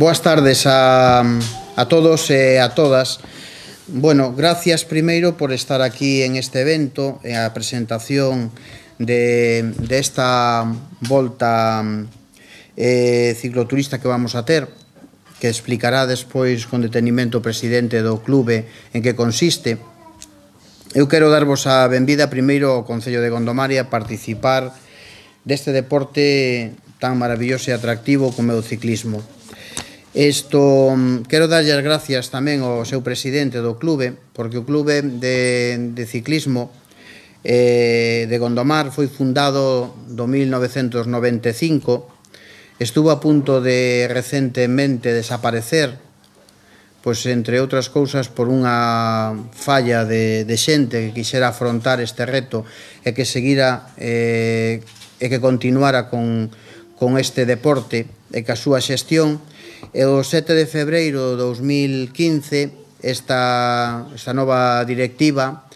Boas tardes a, a todos e a todas. Bueno, gracias primeiro por estar aquí en este evento, en a presentación de, de esta volta eh, cicloturista que vamos a ter, que explicará despois con detenimento o presidente do clube en que consiste. Eu quero darvos a benvida primeiro ao Concello de Gondomari a participar deste deporte tan maravilloso e atractivo como é o ciclismo. Esto, mm, quero darlle as gracias tamén ao seu presidente do clube, porque o clube de, de ciclismo eh, de Gondomar foi fundado do 1995, estuvo a punto de recentemente desaparecer, pois entre outras cousas por unha falla de, de xente que quixera afrontar este reto e que seguira eh, e que continuara con, con este deporte e que a súa xestión E o 7 de febreiro de 2015 esta, esta nova directiva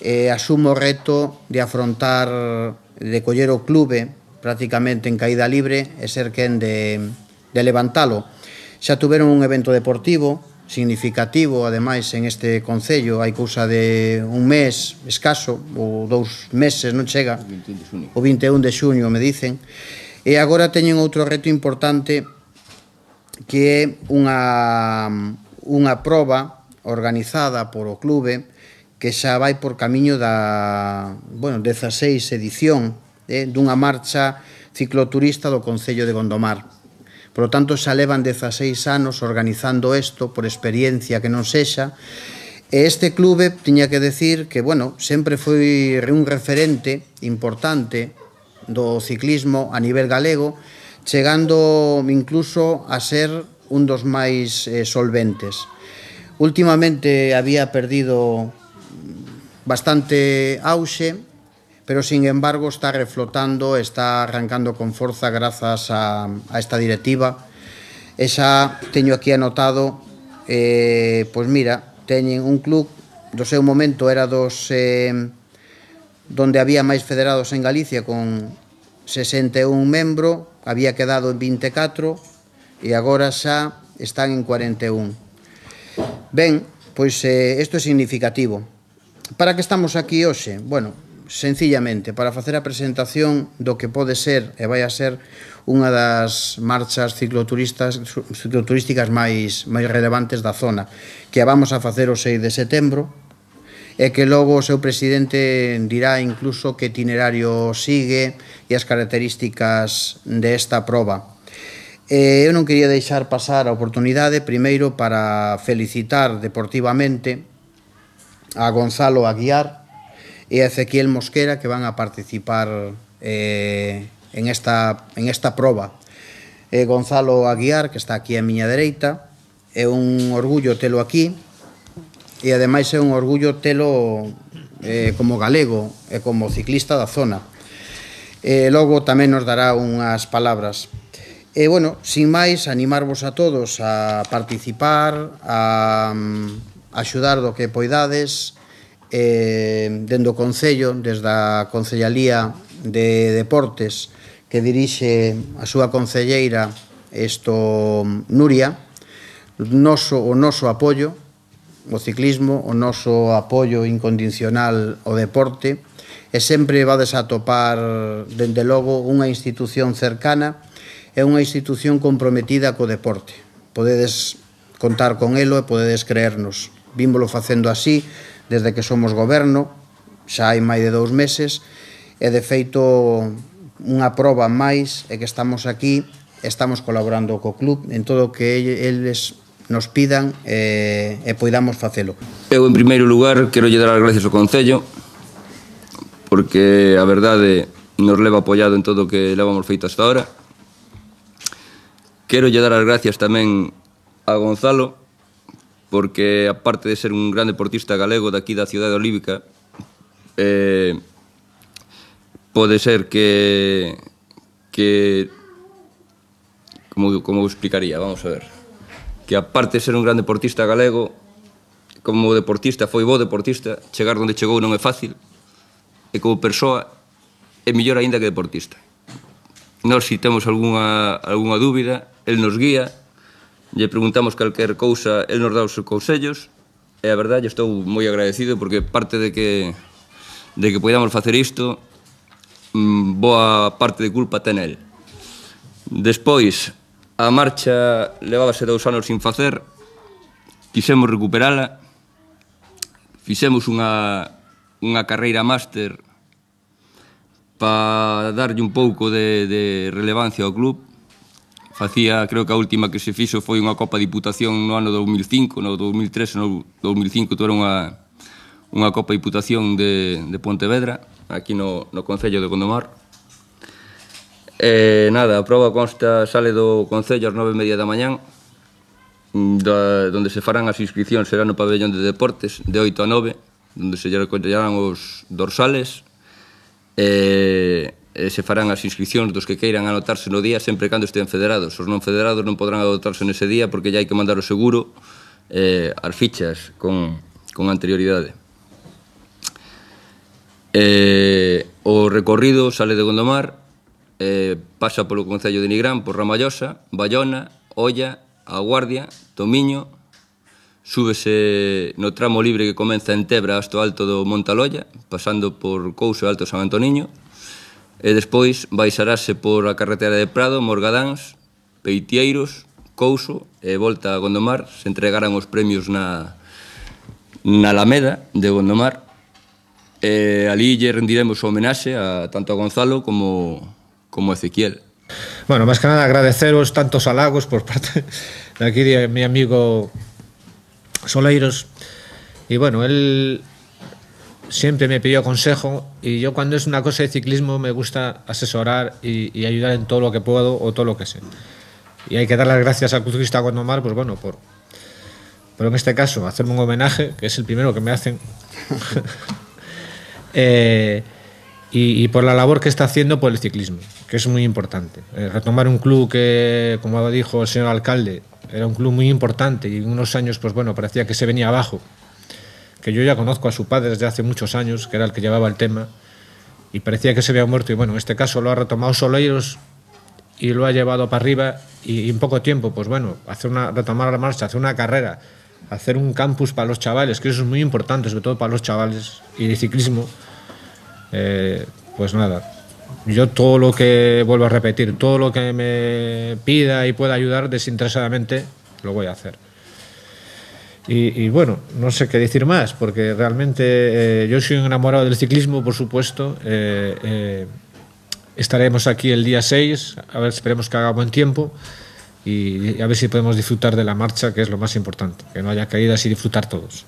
eh, asume o reto de afrontar, de coller o clube prácticamente en caída libre e ser quen de, de levantalo. Xa tuveron un evento deportivo significativo, ademais, en este Concello, hai cousa de un mes escaso, ou dous meses, non chega, o 21 de xuño me dicen, e agora teñen outro reto importante que é unha, unha proba organizada por o clube que xa vai por camiño da bueno, 16 edición eh, dunha marcha cicloturista do Concello de Gondomar. Por lo tanto, xa levan 16 anos organizando isto por experiencia que non sexa, E este clube tiña que decir que, bueno, sempre foi un referente importante do ciclismo a nivel galego chegando incluso a ser un dos máis eh, solventes. Últimamente había perdido bastante auxe, pero sin embargo está reflotando, está arrancando con forza grazas a, a esta directiva. Esa teño aquí anotado, eh, pois mira, teñen un club, do seu momento era dos... Eh, donde había máis federados en Galicia con 61 membro, había quedado en 24 e agora xa están en 41. Ben, pois eh, isto é significativo. Para que estamos aquí hoxe? Bueno, sencillamente, para facer a presentación do que pode ser e vai a ser unha das marchas cicloturistas cicloturísticas máis máis relevantes da zona, que a vamos a facer o 6 de setembro, e que logo o seu presidente dirá incluso que itinerario sigue e as características desta proba. eu non quería deixar pasar a oportunidade primeiro para felicitar deportivamente a Gonzalo Aguiar e a Ezequiel Mosquera que van a participar eh, en, esta, en esta proba. Eh, Gonzalo Aguiar, que está aquí a miña dereita, é un orgullo telo aquí, e ademais é un orgullo telo eh, como galego e como ciclista da zona. E logo tamén nos dará unhas palabras. E bueno, sin máis, animarvos a todos a participar, a, a mm, axudar do que poidades, eh, dendo o Concello, desde a Concellalía de Deportes, que dirixe a súa concelleira isto Nuria, noso, o noso apoio, o ciclismo, o noso apoio incondicional ao deporte e sempre vades a topar, dende logo, unha institución cercana e unha institución comprometida co deporte. Podedes contar con elo e podedes creernos. Vímbolo facendo así desde que somos goberno, xa hai máis de dous meses, e de feito unha proba máis é que estamos aquí, estamos colaborando co club en todo o que eles nos pidan eh, e poidamos facelo. Eu, en primeiro lugar, quero lle dar as gracias ao Concello porque a verdade nos leva apoiado en todo o que levamos feito hasta ahora. Quero lle dar as gracias tamén a Gonzalo porque aparte de ser un gran deportista galego daqui da cidade olívica eh, pode ser que que como, como explicaría, vamos a ver que aparte de ser un gran deportista galego, como deportista foi bo deportista, chegar onde chegou non é fácil, e como persoa é mellor aínda que deportista. Nós, si temos algunha, algunha dúbida, el nos guía, lle preguntamos calquer cousa, el nos dá os seus consellos, e a verdade estou moi agradecido porque parte de que de que podamos facer isto mm, boa parte de culpa ten el. Despois, A marcha levábase dous anos sin facer, quixemos recuperala, fixemos unha, unha carreira máster para darlle un pouco de, de relevancia ao club. Facía, creo que a última que se fixo foi unha Copa Diputación no ano 2005, no 2003, no 2005 tuera unha, unha Copa Diputación de, de Pontevedra, aquí no, no Concello de Gondomar Eh, nada, a prova consta sale do Concello ás nove e media da mañán, mm, da, donde se farán as inscripcións será no pabellón de deportes, de 8 a 9, donde se recollerán os dorsales, e, e se farán as inscripcións dos que queiran anotarse no día sempre cando estean federados. Os non federados non podrán anotarse nese día porque ya hai que mandar o seguro eh, as fichas con, con anterioridade. Eh, o recorrido sale de Gondomar, eh, pasa polo Concello de Nigrán, por Ramallosa, Bayona, Olla, A Guardia, Tomiño, súbese no tramo libre que comeza en Tebra hasta o alto do Montalolla, pasando por Couso e Alto San Antoniño, e despois baixarase por a carretera de Prado, Morgadáns, Peitieiros, Couso e volta a Gondomar, se entregaran os premios na, na Alameda de Gondomar, e ali lle rendiremos homenaxe a tanto a Gonzalo como como Ezequiel. Bueno, más que nada agradeceros tantos halagos por parte de aquí de mi amigo Soleiros. Y bueno, él siempre me pidió consejo y yo cuando es una cosa de ciclismo me gusta asesorar y, ayudar en todo lo que puedo o todo lo que sé. Y hay que dar las gracias al culturista Gondomar, pues bueno, por, pero en este caso hacerme un homenaje, que es el primero que me hacen, eh, y por la labor que está haciendo por el ciclismo que es muy importante. Eh, retomar un club que, como dijo el señor alcalde, era un club muy importante y en unos años, pues bueno, parecía que se venía abajo. Que yo ya conozco a su padre desde hace muchos años, que era el que llevaba el tema, y parecía que se había muerto. Y bueno, en este caso lo ha retomado Soleiros y lo ha llevado para arriba. Y, en poco tiempo, pues bueno, hacer una, retomar la marcha, hacer una carrera, hacer un campus para los chavales, que eso es muy importante, sobre todo para los chavales y de ciclismo. Eh, pues nada, yo todo lo que, vuelvo a repetir, todo lo que me pida y pueda ayudar desinteresadamente, lo voy a hacer. Y, bueno, no sé qué decir más, porque realmente eh, yo soy enamorado del ciclismo, por supuesto. Eh, eh, estaremos aquí el día 6, a ver, esperemos que haga buen tiempo y a ver si podemos disfrutar de la marcha, que es lo más importante, que no haya caídas y disfrutar todos.